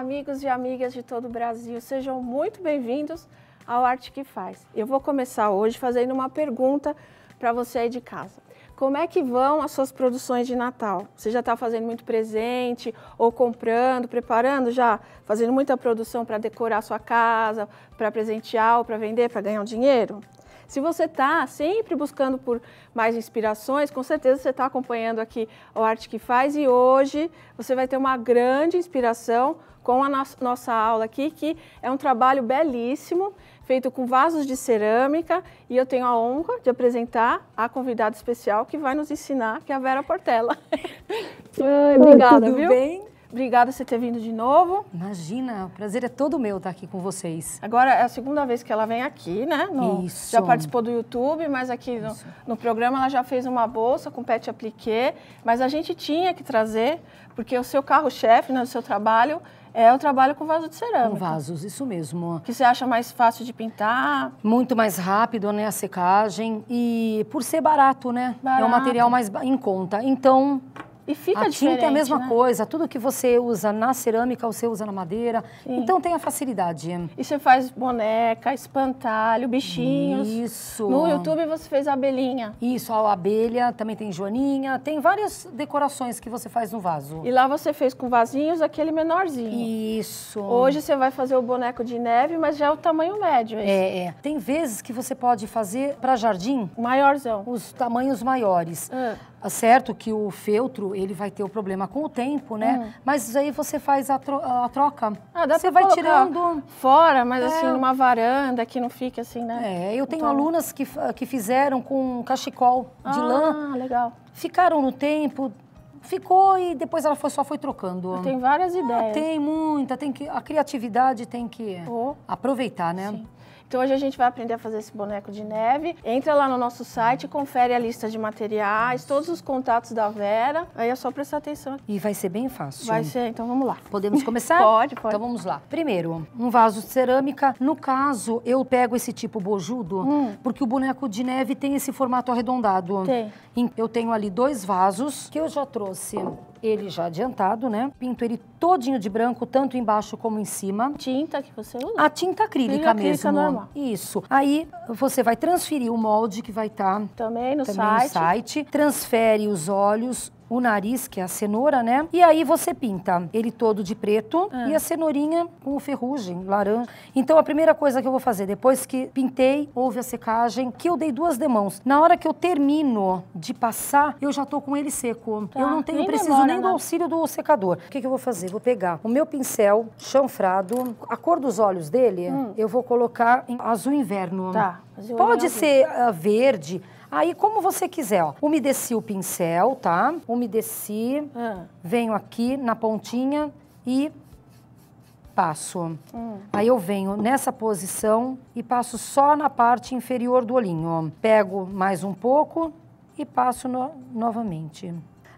amigos e amigas de todo o Brasil, sejam muito bem-vindos ao Arte que Faz. Eu vou começar hoje fazendo uma pergunta para você aí de casa. Como é que vão as suas produções de Natal? Você já está fazendo muito presente ou comprando, preparando já, fazendo muita produção para decorar a sua casa, para presentear ou para vender, para ganhar um dinheiro? Se você está sempre buscando por mais inspirações, com certeza você está acompanhando aqui o Arte que Faz e hoje você vai ter uma grande inspiração com a nossa aula aqui, que é um trabalho belíssimo, feito com vasos de cerâmica, e eu tenho a honra de apresentar a convidada especial que vai nos ensinar, que é a Vera Portela. Oi, obrigada, tudo viu? bem? Obrigada por você ter vindo de novo. Imagina, o prazer é todo meu estar aqui com vocês. Agora é a segunda vez que ela vem aqui, né? No, Isso. Já participou do YouTube, mas aqui no, no, programa ela já fez uma bolsa com pet apliqué, mas a gente tinha que trazer, porque o seu carro-chefe, né, o seu trabalho, é o trabalho com vaso de cerâmica. Com vasos, isso mesmo. Que você acha mais fácil de pintar? Muito mais rápido, né, a secagem. E por ser barato, né? Barato. É um material mais em conta. Então, e fica a tinta é a mesma né? coisa, tudo que você usa na cerâmica, você usa na madeira. Sim. Então tem a facilidade. E você faz boneca, espantalho, bichinhos. Isso. No YouTube você fez a abelhinha. Isso, a abelha, também tem joaninha, tem várias decorações que você faz no vaso. E lá você fez com vasinhos aquele menorzinho. Isso. Hoje você vai fazer o boneco de neve, mas já é o tamanho médio. Esse. É, é, é. Tem vezes que você pode fazer para jardim. Maiorzão. Os tamanhos maiores. Hum. Certo que o feltro ele vai ter o problema com o tempo, né? Hum. Mas aí você faz a, tro a troca. Ah, dá você vai tirando fora, mas é. assim numa varanda que não fica assim, né? É, eu tenho então... alunas que, que fizeram com cachecol de ah, lã. Ah, legal. Ficaram no tempo, ficou e depois ela foi, só foi trocando. Tem várias ah, ideias. Ah, tem muita, tem que a criatividade tem que oh. aproveitar, né? Sim. Então hoje a gente vai aprender a fazer esse boneco de neve. Entra lá no nosso site, confere a lista de materiais, todos os contatos da Vera. Aí é só prestar atenção. E vai ser bem fácil. Vai ser, então vamos lá. Podemos começar? pode, pode. Então vamos lá. Primeiro, um vaso de cerâmica. No caso, eu pego esse tipo bojudo, hum. porque o boneco de neve tem esse formato arredondado. Tem. Eu tenho ali dois vasos que eu já trouxe ele já adiantado, né? Pinto ele todinho de branco, tanto embaixo como em cima. Tinta que você usa? A tinta acrílica, acrílica mesmo. Normal. Isso. Aí você vai transferir o molde que vai estar tá também no também site. No site. Transfere os olhos, o nariz, que é a cenoura, né? E aí você pinta ele todo de preto ah. e a cenourinha com ferrugem, laranja. Então a primeira coisa que eu vou fazer, depois que pintei, houve a secagem, que eu dei duas demãos. Na hora que eu termino de passar, eu já tô com ele seco. Tá. Eu não tenho, nem preciso demora, nem não. do né? auxílio do secador. O que, que eu vou fazer? Vou pegar o meu pincel chanfrado, a cor dos olhos dele, hum. eu vou colocar em azul inverno. Tá. Pode ser ah, verde, Aí, como você quiser, ó. Umedeci o pincel, tá? Umedeci. Ah. Venho aqui na pontinha e passo. Hum. Aí eu venho nessa posição e passo só na parte inferior do olhinho. Pego mais um pouco e passo no novamente.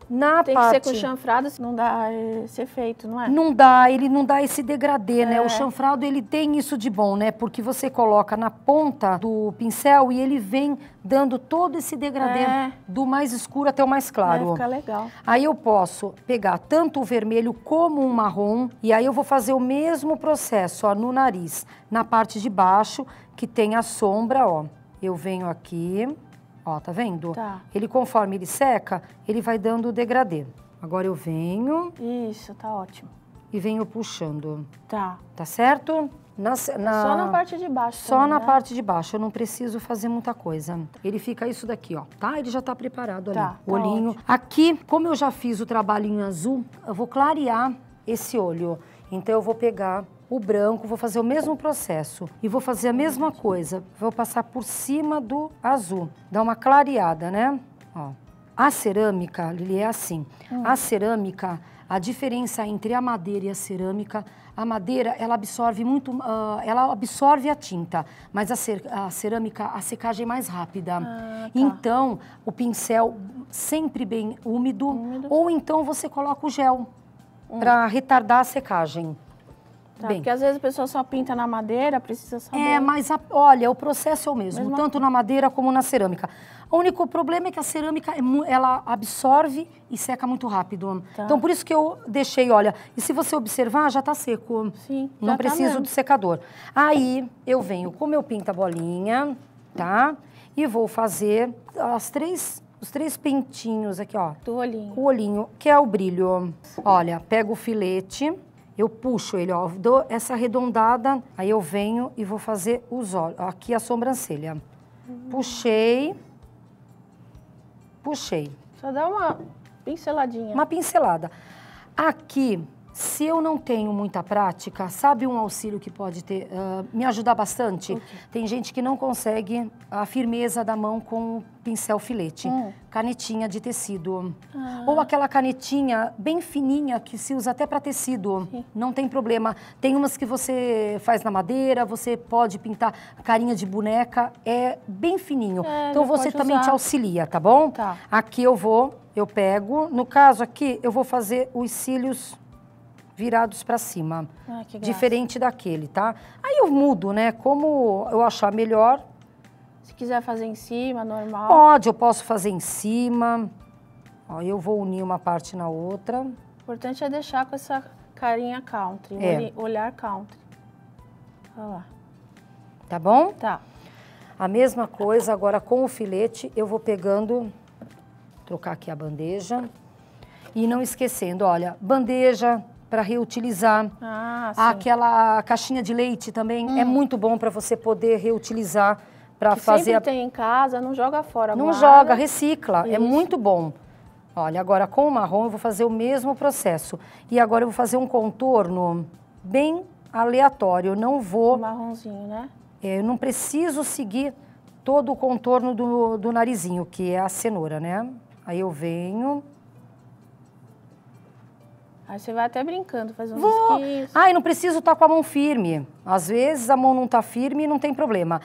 Na Tem parte, que ser com chanfrado, não dá esse é, efeito, não é? Não dá, ele não dá esse degradê, é. né? O é. chanfrado, ele tem isso de bom, né? Porque você coloca na ponta do pincel e ele vem dando todo esse degradê é. do mais escuro até o mais claro. Vai legal. Aí eu posso pegar tanto o vermelho como o marrom e aí eu vou fazer o mesmo processo, ó, no nariz, na parte de baixo, que tem a sombra, ó. Eu venho aqui, Ó, tá vendo? Tá. Ele, conforme ele seca, ele vai dando o degradê. Agora eu venho... Isso, tá ótimo. E venho puxando. Tá. Tá certo? Na, é na... Só na parte de baixo. Só também, na né? parte de baixo, eu não preciso fazer muita coisa. Ele fica isso daqui, ó, tá? Ele já tá preparado ali, tá, o tá olhinho. Ótimo. Aqui, como eu já fiz o trabalhinho azul, eu vou clarear esse olho. Então eu vou pegar o branco, vou fazer o mesmo processo e vou fazer a mesma coisa. Vou passar por cima do azul, dar uma clareada, né? Ó. A cerâmica, Lili, é assim. Hum. A cerâmica, a diferença entre a madeira e a cerâmica, a madeira, ela absorve muito, uh, ela absorve a tinta, mas a, cer a cerâmica, a secagem é mais rápida. Ah, tá. Então, o pincel sempre bem úmido, úmido, ou então você coloca o gel hum. para retardar a secagem. Tá, Bem, porque às vezes a pessoa só pinta na madeira, precisa saber. É, mas a, olha, o processo é o mesmo, tanto na madeira como na cerâmica. O único problema é que a cerâmica é ela absorve e seca muito rápido. Tá. Então por isso que eu deixei, olha, e se você observar, já está seco. Sim. Não tá preciso tá do secador. Aí eu venho, como eu pinto a bolinha, tá? E vou fazer as três os três pintinhos aqui, ó. Do olhinho. O olhinho, que é o brilho. Olha, pego o filete eu puxo ele, ó, dou essa arredondada, aí eu venho e vou fazer os olhos. Aqui a sobrancelha. Puxei. Puxei. Só dá uma pinceladinha. Uma pincelada. Aqui se eu não tenho muita prática, sabe um auxílio que pode ter, uh, me ajudar bastante? Okay. Tem gente que não consegue a firmeza da mão com o pincel filete. Hum. Canetinha de tecido. Ah. Ou aquela canetinha bem fininha que se usa até para tecido. Sim. Não tem problema. Tem umas que você faz na madeira, você pode pintar carinha de boneca. É bem fininho. É, então você também usar. te auxilia, tá bom? Tá. Aqui eu vou, eu pego. No caso aqui, eu vou fazer os cílios virados para cima. Ah, diferente daquele, tá? Aí eu mudo, né? Como eu achar melhor. Se quiser fazer em cima, normal. Pode, eu posso fazer em cima. Ó, eu vou unir uma parte na outra. O importante é deixar com essa carinha country, é. olhar country. Olha lá. Tá bom? Tá. A mesma coisa agora com o filete, eu vou pegando, trocar aqui a bandeja. E não esquecendo, olha, bandeja, para reutilizar. Ah, Aquela caixinha de leite também é hum. é muito bom para você poder reutilizar para fazer. Sempre a... tem em casa, não joga fora. Não guarda. joga, recicla. É Isso. É muito bom. Olha, agora com o marrom eu vou fazer o mesmo processo. E agora eu vou fazer um contorno bem aleatório. Eu não vou. O marronzinho, né? É, eu não preciso seguir todo o contorno do, do narizinho, que é a cenoura, né? Aí eu venho, Aí você vai até brincando, faz um Vou. Ah, e não preciso estar tá com a mão firme. Às vezes a mão não está firme e não tem problema.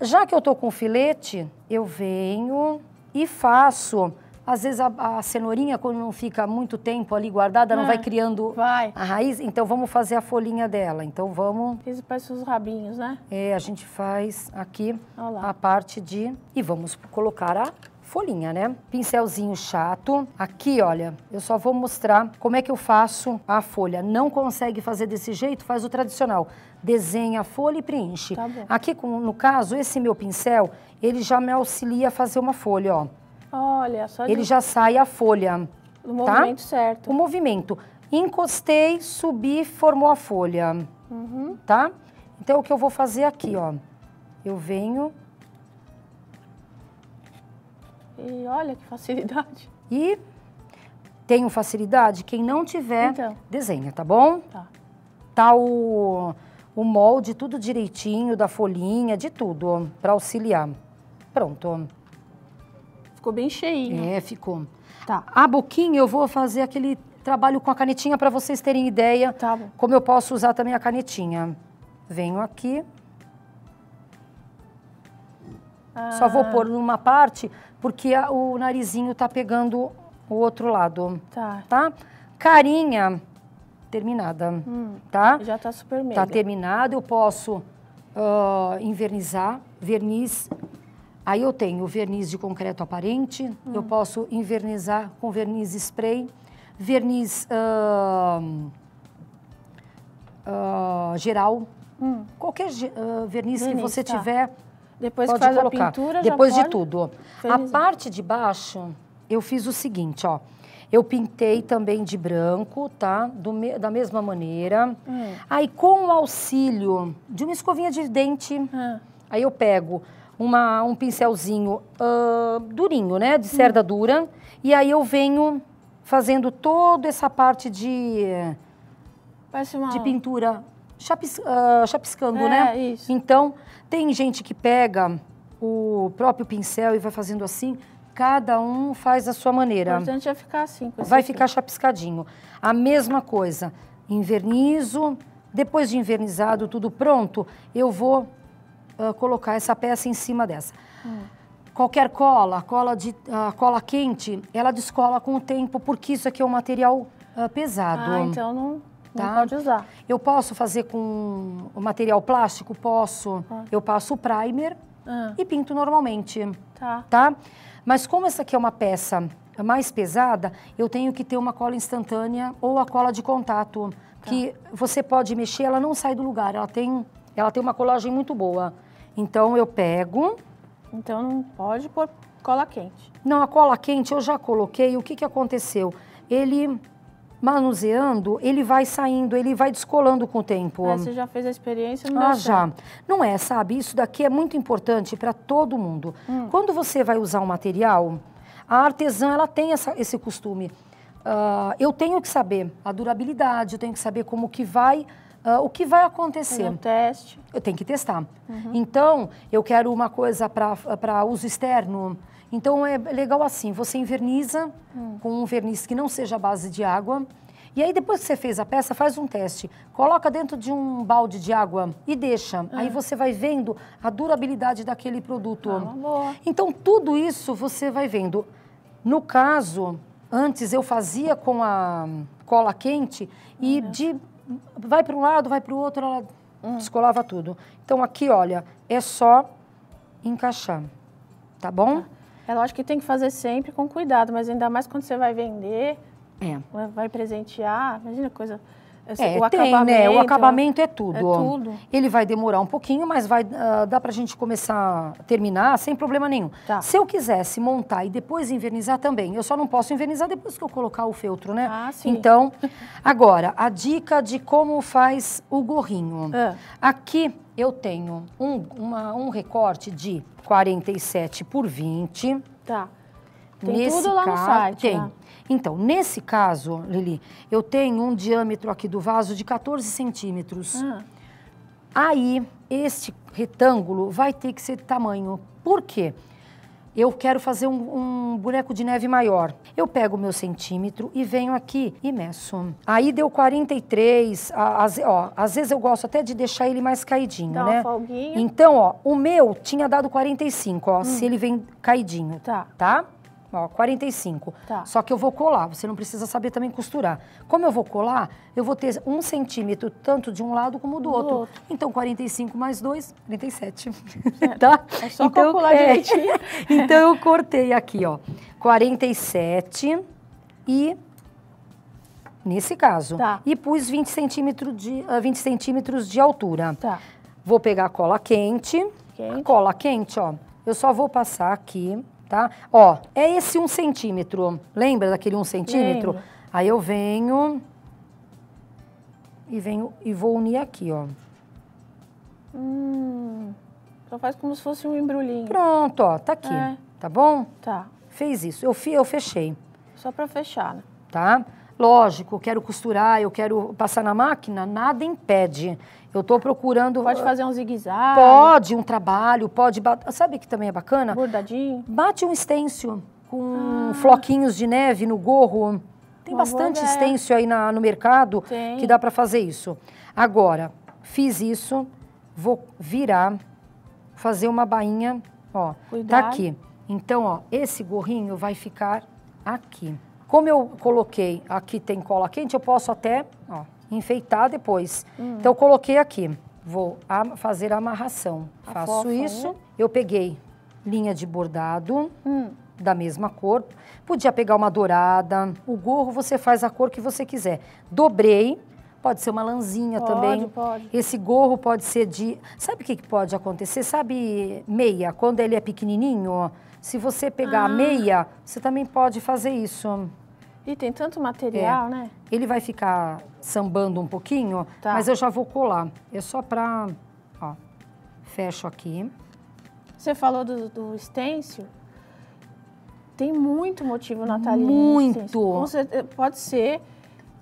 Já que eu estou com o filete, eu venho e faço. Às vezes a, a cenourinha, quando não fica muito tempo ali guardada, não, vai ah, criando vai. a raiz. Então vamos fazer a folhinha dela. Então vamos. Isso parece os rabinhos, né? É, a gente faz aqui a parte de. E vamos colocar a folhinha, né? Pincelzinho chato. Aqui, olha, eu só vou mostrar como é que eu faço a folha. Não consegue fazer desse jeito? Faz o tradicional. Desenha a folha e preenche. Tá Aqui, no caso, esse meu pincel, ele já me auxilia a fazer uma folha, ó. Olha, só Ele já sai a folha. O tá? movimento tá? certo. O movimento. Encostei, subi, formou a folha. Uhum. Tá? Então, o que eu vou fazer aqui, ó. Eu venho e olha que facilidade. E tenho facilidade? Quem não tiver, então. desenha, tá bom? Tá. Tá o, o molde, tudo direitinho, da folhinha, de tudo, para auxiliar. Pronto. Ficou bem cheinho. É, ficou. Tá. A boquinha eu vou fazer aquele trabalho com a canetinha para vocês terem ideia tá bom. como eu posso usar também a canetinha. Venho aqui, só vou ah. pôr numa parte porque a, o narizinho tá pegando o outro lado. Tá. Tá? Carinha terminada, hum. tá? Já tá super mega. Tá terminada, eu posso uh, invernizar, verniz. Aí eu tenho verniz de concreto aparente, hum. eu posso invernizar com verniz spray, verniz uh, uh, geral, hum. qualquer verniz, verniz, que você tá. tiver depois Pode faz colocar. a pintura, Depois de pode... tudo. A parte de baixo, eu fiz o seguinte, ó. Eu pintei também de branco, tá? Do me... Da mesma maneira. Hum. Aí, com o auxílio de uma escovinha de dente, hum. aí eu pego uma, um pincelzinho uh, durinho, né? De cerda hum. dura. E aí eu venho fazendo toda essa parte de... Parece uma... De pintura chapis, uh, ah, chapiscando, é, né? Isso. Então, tem gente que pega o próprio pincel e vai fazendo assim. Cada um faz a sua maneira. O importante é ficar assim. vai ficar aqui. chapiscadinho. A mesma coisa. Invernizo. Depois de invernizado, tudo pronto, eu vou uh, colocar essa peça em cima dessa. Hum. Qualquer cola, cola, de, uh, cola quente, ela descola com o tempo, porque isso aqui é um material pesado. Ah, então não Tá? Não pode usar. Eu posso fazer com o material plástico? Posso. Ah. Eu passo o primer ah. e pinto normalmente. Tá. tá. Mas como essa aqui é uma peça mais pesada, eu tenho que ter uma cola instantânea ou a cola de contato, tá. que você pode mexer, ela não sai do lugar, ela tem, ela tem uma colagem muito boa. Então eu pego... Então não pode pôr cola quente. Não, a cola quente eu já coloquei, o que, que aconteceu? Ele manuseando, ele vai saindo, ele vai descolando com o tempo. Ah, você já fez a experiência? Não ah, já. Não é, sabe? Isso daqui é muito importante para todo mundo. Hum. Quando você vai usar um material, a artesã ela tem essa, esse costume. Uh, eu tenho que saber a durabilidade, eu tenho que saber como que vai Uh, o que vai acontecer? um teste. Eu tenho que testar. Uhum. Então, eu quero uma coisa para uso externo, então é legal assim, você inverniza hum. com um verniz que não seja base de água. E aí depois que você fez a peça, faz um teste. Coloca dentro de um balde de água e deixa. Ah. Aí você vai vendo a durabilidade daquele produto. Ah, então tudo isso você vai vendo. No caso, antes eu fazia com a cola quente e de vai para um lado, vai para o outro, ela hum. descolava tudo. Então aqui, olha, é só encaixar, tá bom? Tá. É lógico que tem que fazer sempre com cuidado, mas ainda mais quando você vai vender, é. vai presentear, imagina coisa. Esse, é, é, o tem, né? O acabamento é tudo. É tudo. Ele vai demorar um pouquinho, mas vai uh, dá pra gente começar a terminar sem problema nenhum. Tá. Se eu quisesse montar e depois invernizar também, eu só não posso invernizar depois que eu colocar o feltro, né? Ah, sim. Então, agora, a dica de como faz o gorrinho. Ah. Aqui eu tenho um, uma, um recorte de 47 por 20. Tá. Tem nesse tudo lá no site. Tem. Né? Então, nesse caso, Lili, eu tenho um diâmetro aqui do vaso de 14 centímetros. Ah. Aí, este retângulo vai ter que ser de tamanho. Por quê? Porque eu quero fazer um, um boneco de neve maior. Eu pego o meu centímetro e venho aqui e meço. Aí deu 43, as, ó, às vezes eu gosto até de deixar ele mais caidinho, Dá né? Uma folguinha. Então, ó, o meu tinha dado 45, ó, hum. se uhum. ele vem caidinho, tá? Tá? ó, 45. Tá. Só que eu vou colar, você não precisa saber também costurar. Como eu vou colar, eu vou ter um centímetro tanto de um lado como do, do outro. outro. Então, 45 mais 2, 37. É, tá? É só então, calcular é, direitinho. então, eu cortei aqui, ó, 47 e nesse caso. Tá. E pus 20, centímetro de, uh, ah, 20 centímetros de altura. Tá. Vou pegar a cola quente. quente. A cola quente, ó. Eu só vou passar aqui tá? Ó, é esse um centímetro. Lembra daquele um centímetro? Lembra. Aí eu venho e venho e vou unir aqui, ó. Hum, só faz como se fosse um embrulhinho. Pronto, ó, tá aqui. É. Tá bom? Tá. Fez isso. Eu, eu fechei. Só pra fechar, né? Tá? Lógico, quero costurar, eu quero passar na máquina, nada impede. Eu estou procurando. Pode fazer um zigue-zague. Pode, um trabalho, pode. Sabe que também é bacana? Bordadinho. Bate um estêncil com ah. floquinhos de neve no gorro. Tem Uma bastante estêncil aí na, no mercado Tem. que dá para fazer isso. Agora, fiz isso, vou virar, fazer uma bainha, ó, Cuidar. tá aqui. Então, ó, esse gorrinho vai ficar aqui. Como eu coloquei, aqui tem cola quente, eu posso até ó, enfeitar depois. Hum. Então, eu coloquei aqui. Vou fazer a amarração. A Faço fofa, né? isso. Né? Eu peguei linha de bordado. Hum da mesma cor. Podia pegar uma dourada. O gorro você faz a cor que você quiser. Dobrei. Pode ser uma lanzinha pode, também. Pode. Esse gorro pode ser de. Sabe o que pode acontecer? Sabe meia? Quando ele é pequenininho, se você pegar ah. a meia, você também pode fazer isso. E tem tanto material, é. né? Ele vai ficar sambando um pouquinho, tá. mas eu já vou colar. É só pra... Ó, fecho aqui. Você falou do, do stencil. Tem muito motivo natalino. Muito! Pode ser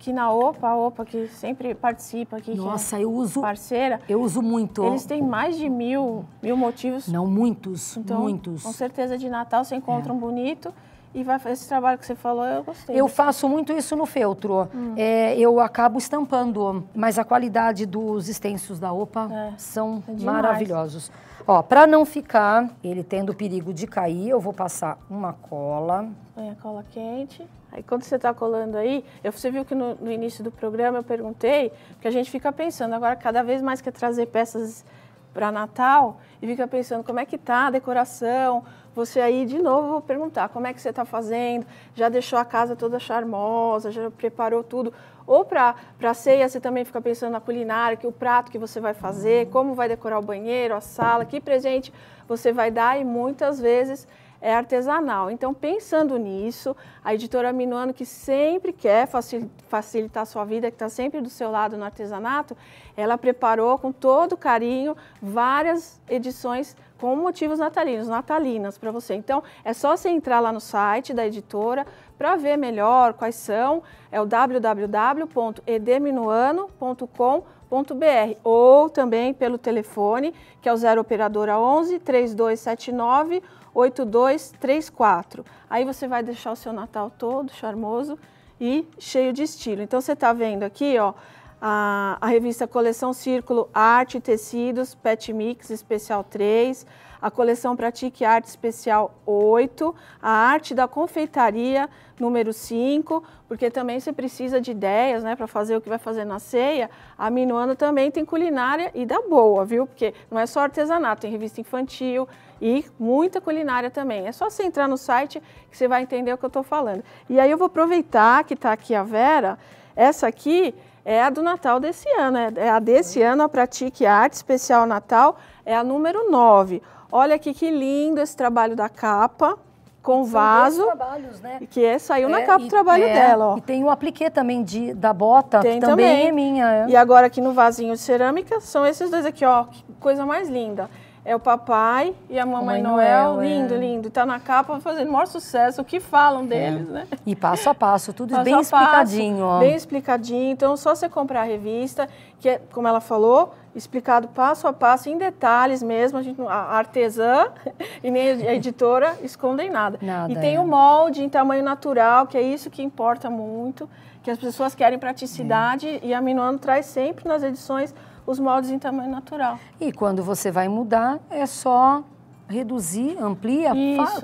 aqui na OPA, a OPA que sempre participa aqui. É Nossa, é eu uso. Parceira. Eu uso muito. Eles têm mais de mil, mil motivos. Não, muitos, então, muitos. Com certeza de Natal você encontra é. um bonito. E vai, esse trabalho que você falou, eu gostei. Eu faço muito isso no feltro. Hum. É, eu acabo estampando, mas a qualidade dos extensos da OPA é, são é maravilhosos. Ó, para não ficar ele tendo perigo de cair, eu vou passar uma cola. Põe a cola quente. Aí quando você está colando aí, eu, você viu que no, no, início do programa eu perguntei, porque a gente fica pensando, agora cada vez mais quer trazer peças para Natal e fica pensando como é que tá a decoração. Você aí de novo vou perguntar como é que você está fazendo, já deixou a casa toda charmosa, já preparou tudo. Ou para a ceia você também fica pensando na culinária, que o prato que você vai fazer, como vai decorar o banheiro, a sala, que presente você vai dar e muitas vezes é artesanal. Então, pensando nisso, a editora Minuano, que sempre quer facilitar a sua vida, que está sempre do seu lado no artesanato, ela preparou com todo carinho várias edições com motivos natalinos, natalinas para você. Então, é só você entrar lá no site da editora para ver melhor quais são. É o www.edminuano.com.br ou também pelo telefone, que é o 0 operadora 11 3279 8234. Aí você vai deixar o seu Natal todo charmoso e cheio de estilo. Então você está vendo aqui, ó, a, a, revista Coleção Círculo Arte e Tecidos, Pet Mix Especial 3, a coleção Pratique Arte Especial 8, a arte da confeitaria número 5, porque também você precisa de ideias né, para fazer o que vai fazer na ceia. A minuana também tem culinária e da boa, viu? Porque não é só artesanato, tem revista infantil, e muita culinária também. É só você entrar no site que você vai entender o que eu estou falando. E aí eu vou aproveitar que está aqui a Vera. Essa aqui é a do Natal desse ano. É, é a desse ano, a Pratique Arte Especial Natal, é a número 9. Olha aqui que lindo esse trabalho da capa com São vaso. trabalhos, né? Que é, saiu é, na capa do trabalho é, dela, ó. E tem o apliquê também de, da bota, tem que também, também é minha. É. E agora aqui no vasinho de cerâmica, são esses dois aqui, ó. Que coisa mais linda é o papai e a mamãe, Noel, Noel. Lindo, é. lindo. Está na capa fazendo o maior sucesso. O que falam é. deles, é. né? E passo a passo, tudo passo bem explicadinho. ó. Bem explicadinho. Então, só você comprar a revista, que é, como ela falou, explicado passo a passo, em detalhes mesmo. A, gente, a artesã e nem a editora escondem nada. nada e tem o é. um molde em tamanho natural, que é isso que importa muito, que as pessoas querem praticidade. É. E a Minuano traz sempre nas edições os moldes em tamanho natural. E quando você vai mudar, é só reduzir, amplia,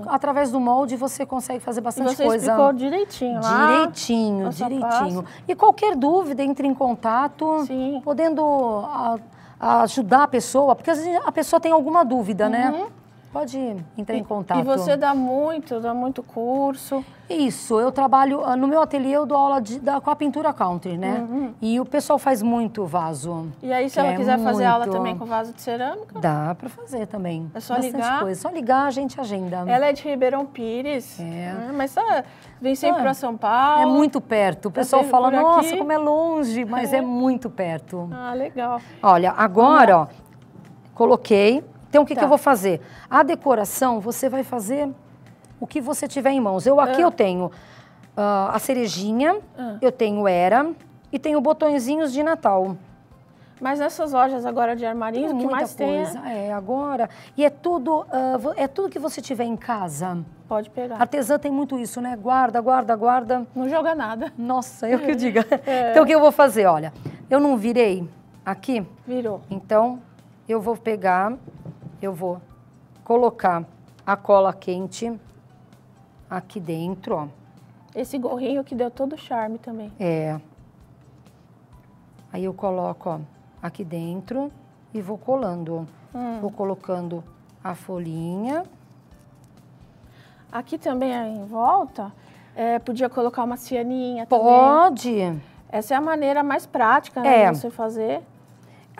através do molde você consegue fazer bastante e você coisa. Explicou direitinho, lá, Direitinho, direitinho. E qualquer dúvida, entre em contato, Sim. podendo a, a ajudar a pessoa, porque às vezes a pessoa tem alguma dúvida, né? uhum. né? pode entrar em contato. E você dá muito, dá muito curso. Isso, eu trabalho, ah, no meu ateliê eu dou aula de, da, com a pintura country, né? Uhum. E o pessoal faz muito vaso. E aí, se ela é quiser muito... fazer aula também com vaso de cerâmica? Dá para fazer também. É só Bastante ligar? Coisa. É só ligar, a gente agenda. Ela é de Ribeirão Pires, é. Né? mas tá, vem sempre ah, para São Paulo. É muito perto, o tá pessoal fala, nossa, como é longe, mas é. é muito perto. Ah, legal. Olha, agora, ó, coloquei então, o que, tá. que eu tá. vou fazer? A decoração, você vai fazer o que você tiver em mãos. Eu aqui ah. eu tenho uh, a cerejinha, ah. eu tenho era e tenho botõezinhos de Natal. Mas nessas lojas agora de armarinho, tem o que muita mais coisa. tem? É... é, agora. E é tudo, uh, é tudo que você tiver em casa. Pode pegar. Artesã tem muito isso, né? Guarda, guarda, guarda. Não joga nada. Nossa, eu que é. diga. é. Então o que eu vou fazer? Olha, eu não virei aqui? Virou. Então eu vou pegar eu vou colocar a cola quente aqui dentro, ó. Esse gorrinho que deu todo o charme também. É. Aí eu coloco, ó, aqui dentro e vou colando. Hum. Vou colocando a folhinha. Aqui também em volta, é, podia colocar uma cianinha Pode. também. Pode. Essa é a maneira mais prática, né, é. de você fazer.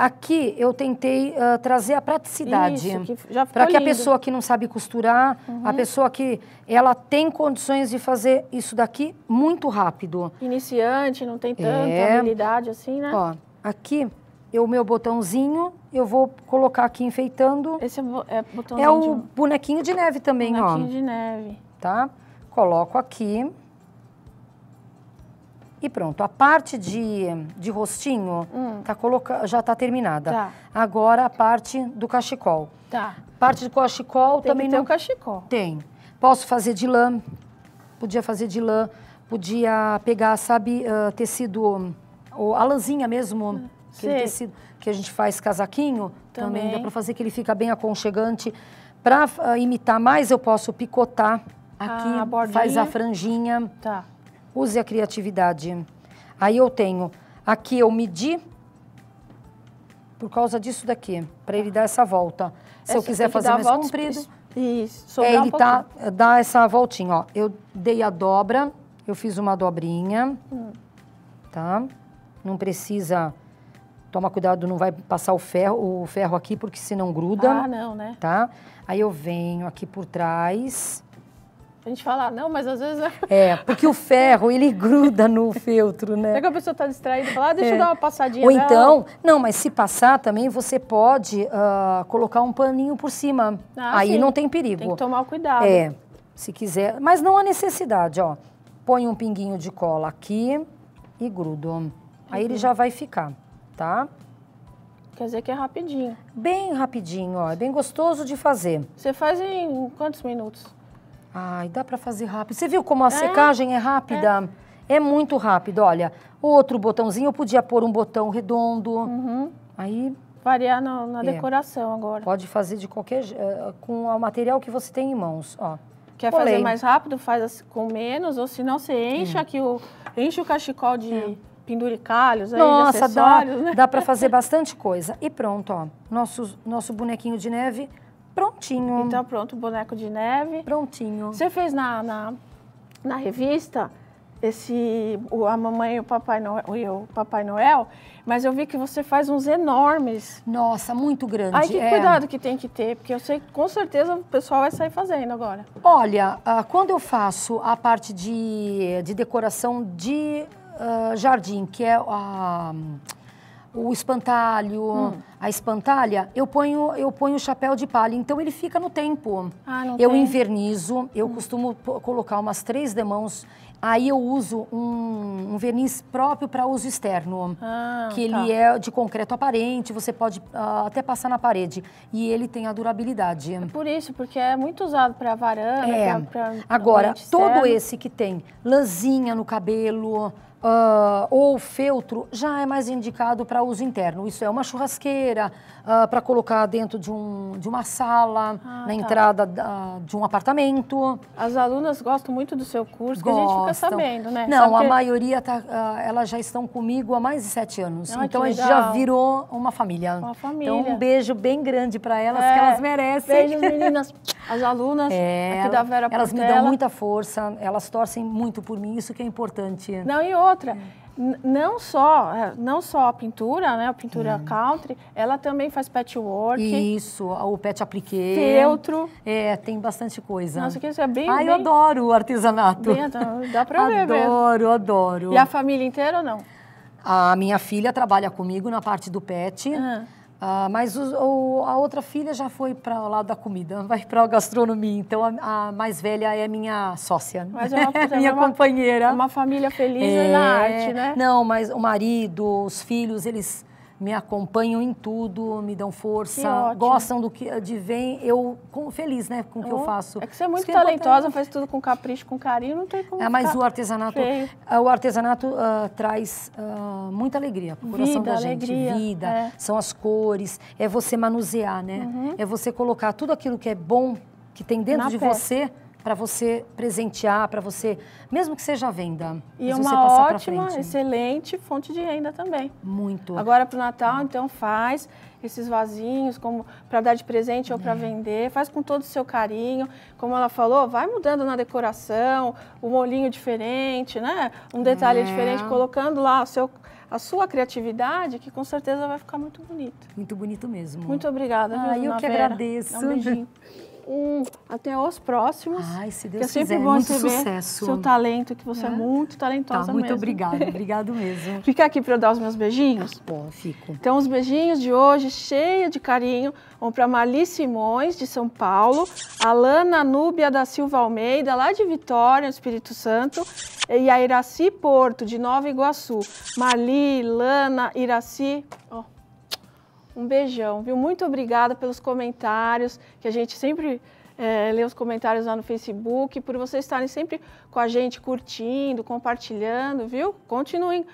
Aqui eu tentei uh, trazer a praticidade. Para que a pessoa que não sabe costurar, uhum. a pessoa que ela tem condições de fazer isso daqui muito rápido. Iniciante, não tem tanta é. habilidade assim, né? Ó, aqui o meu botãozinho, eu vou colocar aqui enfeitando. Esse é, é, é o bonequinho de neve também, bonequinho ó. Bonequinho de neve. Tá? Coloco aqui. E pronto, a parte de, de rostinho hum. tá coloca, já está terminada. Tá. Agora a parte do cachecol. Tá. Parte do cachecol Tem também que ter não. Tem um cachecol. Tem. Posso fazer de lã, podia fazer de lã, podia pegar, sabe, uh, tecido, ou a lãzinha mesmo, hum, aquele tecido que a gente faz casaquinho, também, também dá para fazer que ele fica bem aconchegante. Para uh, ah, imitar mais, eu posso picotar aqui, ah, a faz a franjinha. Tá. Use a criatividade. Aí eu tenho, aqui eu medi por causa disso daqui, para ele dar essa volta. Se essa eu quiser fazer mais volta, comprido, isso, é, ele um tá, dá essa voltinha, ó. Eu dei a dobra, eu fiz uma dobrinha, hum. tá? Não precisa, toma cuidado, não vai passar o ferro, o ferro aqui, porque senão gruda. Ah, não, né? Tá? Aí eu venho aqui por trás a gente fala, ah, não, mas às vezes. É, é, porque o ferro, ele gruda no feltro, né? Será é que a pessoa está distraída e fala, ah, deixa é. eu dar uma passadinha. Ou então, não, mas se passar também, você pode uh, colocar um paninho por cima. Ah, Aí sim. não tem perigo. Tem que tomar cuidado. É, se quiser. Mas não há necessidade, ó. Põe um pinguinho de cola aqui e grudo. Uhum. Aí ele uhum. já vai ficar, tá? Quer dizer que é rapidinho. Bem rapidinho, ó. É bem gostoso de fazer. Você faz em quantos minutos? Ai, dá para fazer rápido. Você viu como a é. secagem é rápida? É. é. muito rápido. Olha, outro botãozinho, eu podia pôr um botão redondo. Uhum. Aí... Variar na, na é. decoração agora. Pode fazer de qualquer... Eh, com o material que você tem em mãos, ó. Quer Colei. fazer mais rápido, faz com menos, ou se não, você enche é. aqui o... Enche o cachecol de é. penduricalhos, Nossa, aí, acessórios, dá, né? dá para fazer bastante coisa. E pronto, ó. Nosso, nosso bonequinho de neve prontinho. Então pronto, boneco de neve. Prontinho. Você fez na, na, na revista esse a mamãe e o papai Noel, o papai Noel, mas eu vi que você faz uns enormes. Nossa, muito grande. Aí que é. cuidado que tem que ter, porque eu sei que com certeza o pessoal vai sair fazendo agora. Olha, ah, quando eu faço a parte de, de decoração de uh, jardim, que é a uh, o espantalho, hum. a espantalha, eu ponho eu ponho o chapéu de palha. Então ele fica no tempo. Ah, não eu tem. invernizo, eu hum. costumo colocar umas três demãos. Aí eu uso um, um verniz próprio para uso externo, ah, que tá. ele é de concreto aparente, você pode uh, até passar na parede. E ele tem a durabilidade. É por isso, porque é muito usado para varanda, é. para Agora, todo esse que tem lãzinha no cabelo, uh, ou feltro já é mais indicado para uso interno. Isso é uma churrasqueira, uh, para colocar dentro de, um, de uma sala, ah, na tá. entrada de um apartamento. As alunas gostam muito do seu curso, Gostam. que a gente fica sabendo, né? Não, Sabe a que... maioria, tá, uh, elas já estão comigo há mais de sete anos. Ah, então, a gente já virou uma família. Uma família. Então, um beijo bem grande para elas, é. que elas merecem. Beijos, meninas. As alunas é, aqui da Vera Elas me dão muita força, elas torcem muito por mim, isso que é importante. Não, e outra, não só, é, não só a pintura, né, a pintura hum. country, ela também faz patchwork. Isso, o pet apliqué. Feltro. É, tem bastante coisa. Nossa, que isso é bem... Ah, bem... eu adoro o artesanato. Bem, então, dá pra ver mesmo. Adoro, adoro. E a família inteira ou não? A minha filha trabalha comigo na parte do pet. Uhum. Ah, mas o, o, a outra filha já foi para o lado da comida, vai para a gastronomia. Então a, a, mais velha é minha sócia, mas é né? uma, minha é uma, companheira. É uma família feliz é, na arte, né? Não, mas o marido, os filhos, eles me acompanham em tudo, me dão força, gostam do que de vem, eu com, feliz, né, com o que eu oh, faço. É que você é muito é talentosa, faz tudo com capricho, com carinho, não tem como. É, mas o artesanato, ah, o artesanato uh, traz uh, muita alegria pro coração Vida, da gente. Alegria, Vida, é. são as cores, é você manusear, né? Uhum. É você colocar tudo aquilo que é bom que tem dentro Na de você para você presentear, para você, mesmo que seja a venda. E é uma ótima, excelente fonte de renda também. Muito. Agora para o Natal, então faz esses vasinhos como para dar de presente ou é. para vender, faz com todo o seu carinho, como ela falou, vai mudando na decoração, o um molinho diferente, né? Um detalhe é. diferente, colocando lá o seu a sua criatividade, que com certeza vai ficar muito bonito. Muito bonito mesmo. Muito obrigada. Ah, viu, eu que Vera. agradeço. É um beijinho. um até os próximos. Ai, se Deus que é sempre quiser, bom muito sucesso. Seu talento, que você é, é muito talentosa tá, muito mesmo. obrigada, obrigado mesmo. Fica aqui para eu dar os meus beijinhos. Bom, fico. Então os beijinhos de hoje, cheia de carinho, vão para Mali Simões de São Paulo, Alana Núbia da Silva Almeida lá de Vitória, no Espírito Santo, e a Iraci Porto de Nova Iguaçu. Mali, Lana, Iraci, Oh um beijão, viu? Muito obrigada pelos comentários, que a gente sempre é, lê os comentários lá no Facebook, por vocês estarem sempre com a gente, curtindo, compartilhando, viu? Continuem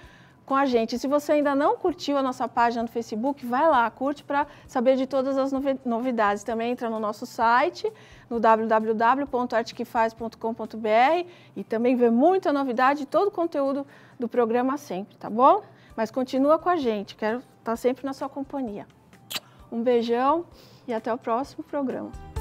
com a gente. Se você ainda não curtiu a nossa página no Facebook, vai lá, curte para saber de todas as novidades. Também entra no nosso site, no www.artequefaz.com.br e também vê muita novidade todo o conteúdo do programa sempre, tá bom? Mas continua com a gente, quero estar tá sempre na sua companhia. Um beijão e até o próximo programa.